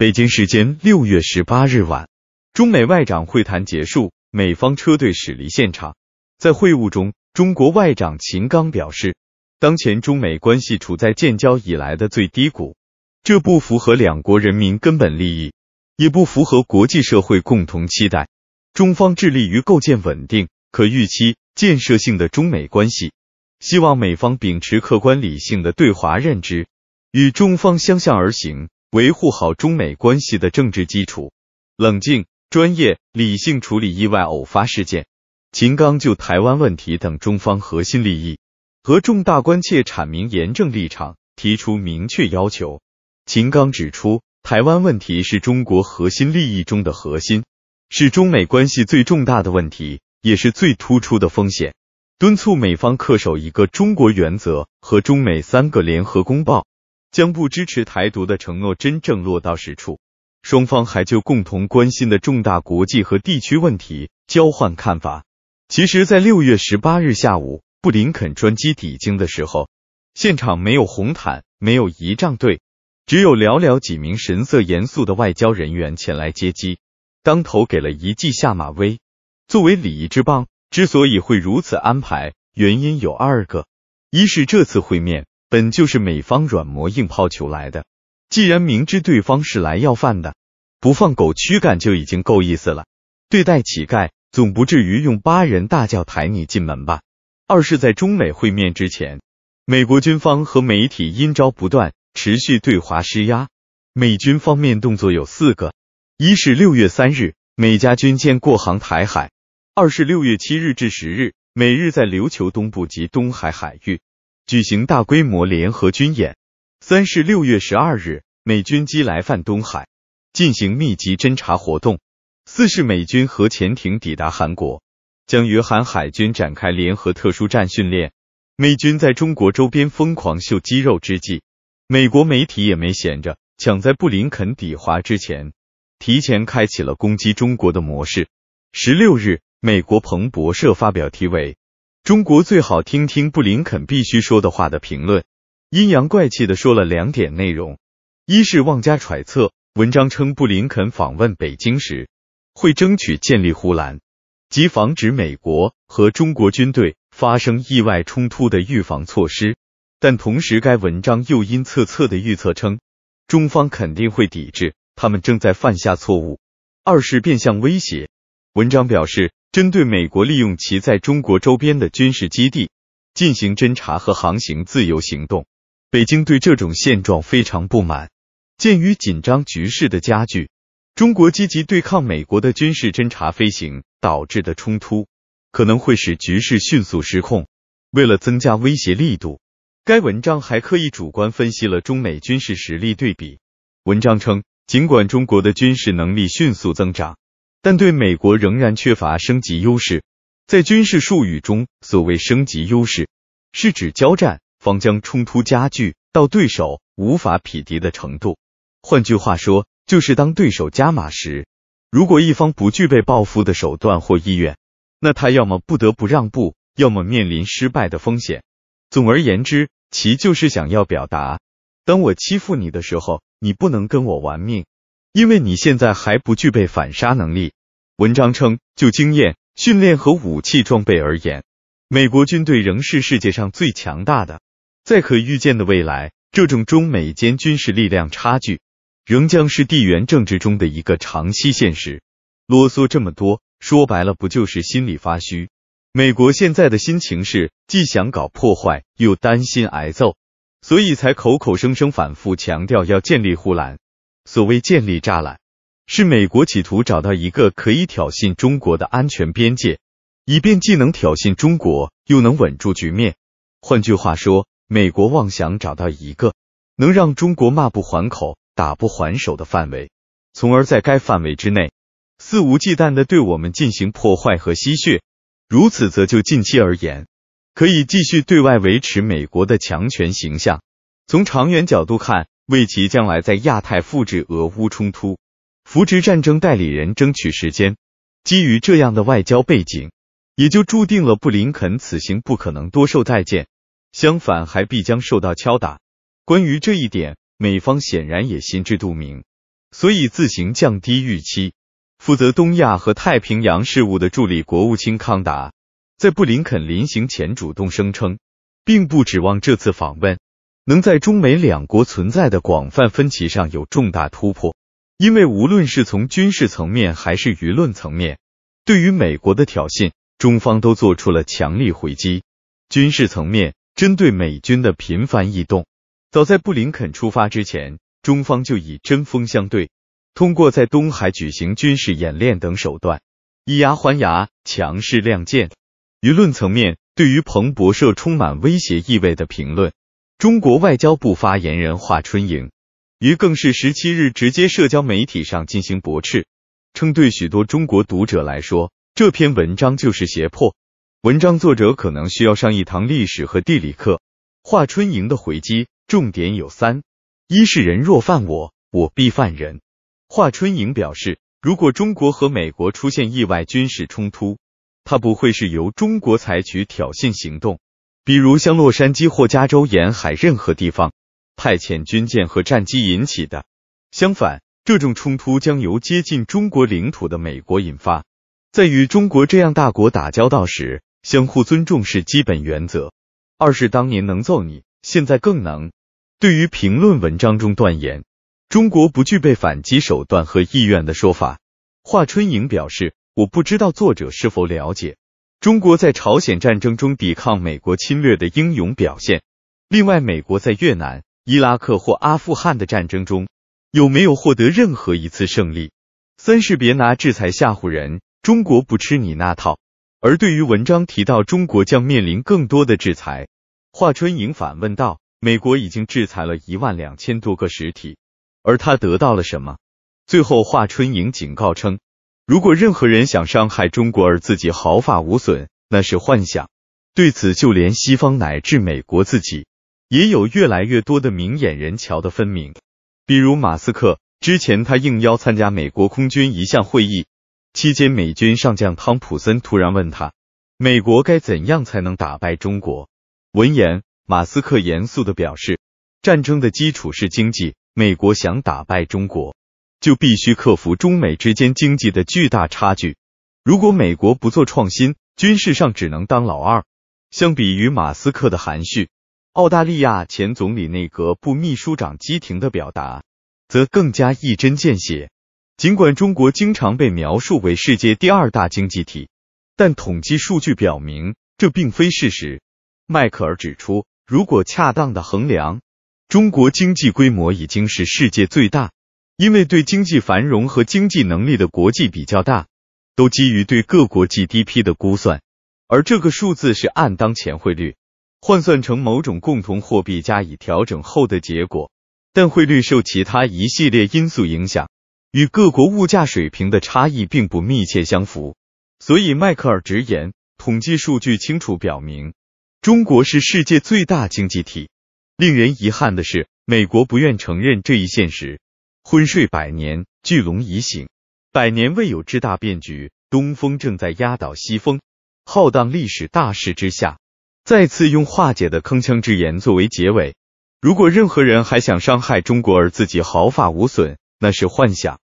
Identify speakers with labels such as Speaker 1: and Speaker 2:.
Speaker 1: 北京时间六月十八日晚，中美外长会谈结束，美方车队驶离现场。在会晤中，中国外长秦刚表示，当前中美关系处在建交以来的最低谷，这不符合两国人民根本利益，也不符合国际社会共同期待。中方致力于构建稳定、可预期、建设性的中美关系，希望美方秉持客观理性的对华认知，与中方相向而行。维护好中美关系的政治基础，冷静、专业、理性处理意外偶发事件。秦刚就台湾问题等中方核心利益和重大关切阐明严正立场，提出明确要求。秦刚指出，台湾问题是中国核心利益中的核心，是中美关系最重大的问题，也是最突出的风险，敦促美方恪守一个中国原则和中美三个联合公报。将不支持台独的承诺真正落到实处。双方还就共同关心的重大国际和地区问题交换看法。其实，在六月十八日下午，布林肯专机抵京的时候，现场没有红毯，没有仪仗队，只有寥寥几名神色严肃的外交人员前来接机，当头给了一记下马威。作为礼仪之邦，之所以会如此安排，原因有二个：一是这次会面。本就是美方软磨硬泡求来的，既然明知对方是来要饭的，不放狗驱赶就已经够意思了。对待乞丐，总不至于用八人大轿抬你进门吧？二是，在中美会面之前，美国军方和媒体阴招不断，持续对华施压。美军方面动作有四个：一是六月三日，美加军舰过航台海；二是六月七日至十日，每日在琉球东部及东海海域。举行大规模联合军演。三是六月十二日，美军机来犯东海，进行密集侦察活动。四是美军核潜艇抵达韩国，将与韩海军展开联合特殊战训练。美军在中国周边疯狂秀肌肉之际，美国媒体也没闲着，抢在布林肯抵华之前，提前开启了攻击中国的模式。十六日，美国彭博社发表题为。中国最好听听布林肯必须说的话的评论，阴阳怪气的说了两点内容：一是妄加揣测，文章称布林肯访问北京时会争取建立护栏，即防止美国和中国军队发生意外冲突的预防措施；但同时该文章又阴恻恻的预测称，中方肯定会抵制，他们正在犯下错误。二是变相威胁，文章表示。针对美国利用其在中国周边的军事基地进行侦察和航行自由行动，北京对这种现状非常不满。鉴于紧张局势的加剧，中国积极对抗美国的军事侦察飞行导致的冲突，可能会使局势迅速失控。为了增加威胁力度，该文章还刻意主观分析了中美军事实力对比。文章称，尽管中国的军事能力迅速增长。但对美国仍然缺乏升级优势。在军事术语中，所谓升级优势，是指交战方将冲突加剧到对手无法匹敌的程度。换句话说，就是当对手加码时，如果一方不具备报复的手段或意愿，那他要么不得不让步，要么面临失败的风险。总而言之，其就是想要表达：当我欺负你的时候，你不能跟我玩命。因为你现在还不具备反杀能力。文章称，就经验、训练和武器装备而言，美国军队仍是世界上最强大的。在可预见的未来，这种中美间军事力量差距仍将是地缘政治中的一个长期现实。啰嗦这么多，说白了，不就是心里发虚？美国现在的心情是，既想搞破坏，又担心挨揍，所以才口口声声反复强调要建立护栏。所谓建立栅栏，是美国企图找到一个可以挑衅中国的安全边界，以便既能挑衅中国，又能稳住局面。换句话说，美国妄想找到一个能让中国骂不还口、打不还手的范围，从而在该范围之内肆无忌惮地对我们进行破坏和吸血。如此，则就近期而言，可以继续对外维持美国的强权形象；从长远角度看，为其将来在亚太复制俄乌冲突、扶植战争代理人争取时间。基于这样的外交背景，也就注定了布林肯此行不可能多受待见，相反还必将受到敲打。关于这一点，美方显然也心知肚明，所以自行降低预期。负责东亚和太平洋事务的助理国务卿康达，在布林肯临行前主动声称，并不指望这次访问。能在中美两国存在的广泛分歧上有重大突破，因为无论是从军事层面还是舆论层面，对于美国的挑衅，中方都做出了强力回击。军事层面，针对美军的频繁异动，早在布林肯出发之前，中方就已针锋相对，通过在东海举行军事演练等手段，以牙还牙，强势亮剑。舆论层面，对于彭博社充满威胁意味的评论。中国外交部发言人华春莹于更是十七日直接社交媒体上进行驳斥，称对许多中国读者来说，这篇文章就是胁迫。文章作者可能需要上一堂历史和地理课。华春莹的回击重点有三：一是人若犯我，我必犯人。华春莹表示，如果中国和美国出现意外军事冲突，他不会是由中国采取挑衅行动。比如像洛杉矶或加州沿海任何地方派遣军舰和战机引起的。相反，这种冲突将由接近中国领土的美国引发。在与中国这样大国打交道时，相互尊重是基本原则。二是当年能揍你，现在更能。对于评论文章中断言中国不具备反击手段和意愿的说法，华春莹表示：“我不知道作者是否了解。”中国在朝鲜战争中抵抗美国侵略的英勇表现。另外，美国在越南、伊拉克或阿富汗的战争中有没有获得任何一次胜利？三是别拿制裁吓唬人，中国不吃你那套。而对于文章提到中国将面临更多的制裁，华春莹反问道：“美国已经制裁了一万两千多个实体，而他得到了什么？”最后，华春莹警告称。如果任何人想伤害中国而自己毫发无损，那是幻想。对此，就连西方乃至美国自己，也有越来越多的明眼人瞧得分明。比如马斯克，之前他应邀参加美国空军一项会议，期间美军上将汤普森突然问他，美国该怎样才能打败中国？闻言，马斯克严肃地表示，战争的基础是经济，美国想打败中国。就必须克服中美之间经济的巨大差距。如果美国不做创新，军事上只能当老二。相比于马斯克的含蓄，澳大利亚前总理内阁部秘书长基廷的表达则更加一针见血。尽管中国经常被描述为世界第二大经济体，但统计数据表明这并非事实。迈克尔指出，如果恰当的衡量，中国经济规模已经是世界最大。因为对经济繁荣和经济能力的国际比较大，都基于对各国 GDP 的估算，而这个数字是按当前汇率换算成某种共同货币加以调整后的结果。但汇率受其他一系列因素影响，与各国物价水平的差异并不密切相符。所以，迈克尔直言，统计数据清楚表明，中国是世界最大经济体。令人遗憾的是，美国不愿承认这一现实。昏睡百年，巨龙已醒，百年未有之大变局，东风正在压倒西风。浩荡历史大势之下，再次用化解的铿锵之言作为结尾：如果任何人还想伤害中国而自己毫发无损，那是幻想。